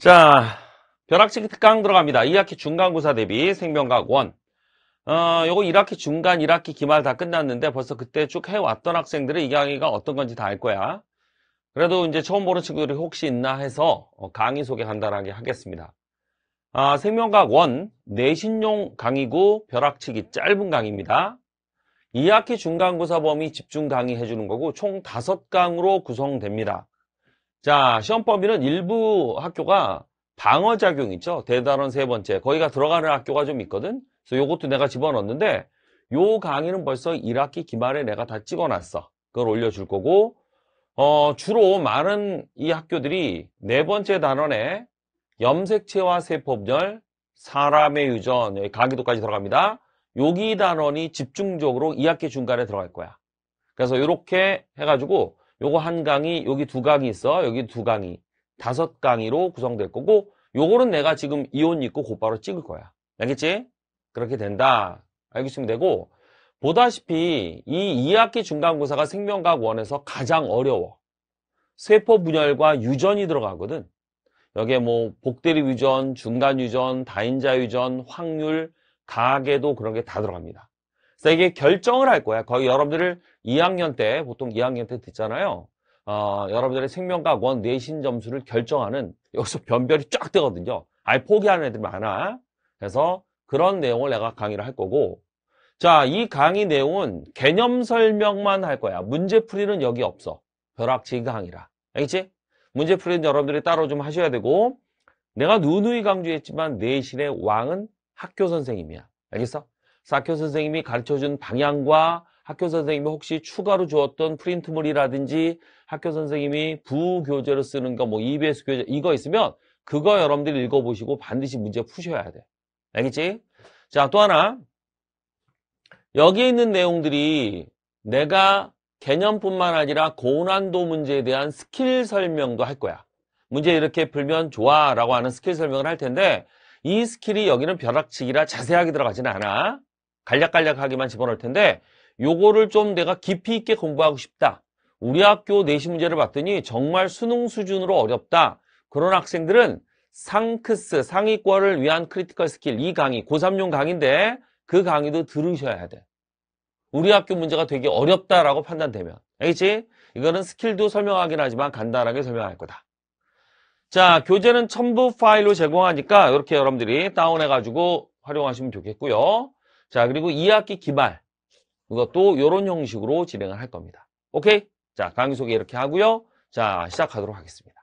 자, 벼락치기 특강 들어갑니다. 2학기 중간고사 대비 생명과학원. 어, 요거 1학기 중간, 1학기 기말 다 끝났는데 벌써 그때 쭉 해왔던 학생들은 이 강의가 어떤 건지 다 알 거야. 그래도 이제 처음 보는 친구들이 혹시 있나 해서 어, 강의 소개 간단하게 하겠습니다. 아, 생명과학원 내신용 강의고 벼락치기 짧은 강의입니다. 2학기 중간고사 범위 집중 강의 해주는 거고 총 5강으로 구성됩니다. 자, 시험 범위는 일부 학교가 방어작용 있죠. 대단원 세 번째. 거기가 들어가는 학교가 좀 있거든. 그래서 요것도 내가 집어넣었는데 요 강의는 벌써 1학기 기말에 내가 다 찍어놨어. 그걸 올려줄 거고 어, 주로 많은 이 학교들이 네 번째 단원에 염색체와 세포분열, 사람의 유전, 여기 가기도까지 들어갑니다. 요기 단원이 집중적으로 2학기 중간에 들어갈 거야. 그래서 이렇게 해가지고 요거 한 강의, 여기 두 강의 있어. 여기 두 강의. 다섯 강의로 구성될 거고 요거는 내가 지금 이온 있고 곧바로 찍을 거야. 알겠지? 그렇게 된다. 알겠으면 되고 보다시피 이 2학기 중간고사가 생명과학 원에서 가장 어려워. 세포 분열과 유전이 들어가거든. 여기에 뭐 복대리 유전, 중간 유전, 다인자 유전, 확률, 가계도 그런 게 다 들어갑니다. 그 이게 결정을 할 거야. 거의 여러분들을 2학년 때, 보통 2학년 때 듣잖아요. 어, 여러분들의 생명과 원, 내신 점수를 결정하는 여기서 변별이 쫙 되거든요. 아예 포기하는 애들 많아. 그래서 그런 내용을 내가 강의를 할 거고 자, 이 강의 내용은 개념 설명만 할 거야. 문제풀이는 여기 없어. 벼락치기 강의라. 알겠지? 문제풀이는 여러분들이 따로 좀 하셔야 되고 내가 누누이 강조했지만 내신의 왕은 학교 선생님이야. 알겠어? 사교 선생님이 가르쳐준 방향과 학교 선생님이 혹시 추가로 주었던 프린트물이라든지 학교 선생님이 부교재로 쓰는 거뭐 EBS 교재 이거 있으면 그거 여러분들이 읽어보시고 반드시 문제 푸셔야 돼. 알겠지? 자, 또 하나. 여기에 있는 내용들이 내가 개념뿐만 아니라 고난도 문제에 대한 스킬 설명도 할 거야. 문제 이렇게 풀면 좋아 라고 하는 스킬 설명을 할 텐데 이 스킬이 여기는 벼락치기라 자세하게 들어가지는 않아. 간략간략하게만 집어넣을 텐데 요거를 좀 내가 깊이 있게 공부하고 싶다. 우리 학교 내신 문제를 봤더니 정말 수능 수준으로 어렵다. 그런 학생들은 상크스, 상위권을 위한 크리티컬 스킬 이 강의, 고3용 강의인데 그 강의도 들으셔야 돼. 우리 학교 문제가 되게 어렵다라고 판단되면. 알겠지? 이거는 스킬도 설명하긴 하지만 간단하게 설명할 거다. 자, 교재는 첨부 파일로 제공하니까 이렇게 여러분들이 다운해가지고 활용하시면 좋겠고요. 자, 그리고 2학기 기말. 이것도 이런 형식으로 진행을 할 겁니다. 오케이? 자, 강의 소개 이렇게 하고요. 자, 시작하도록 하겠습니다.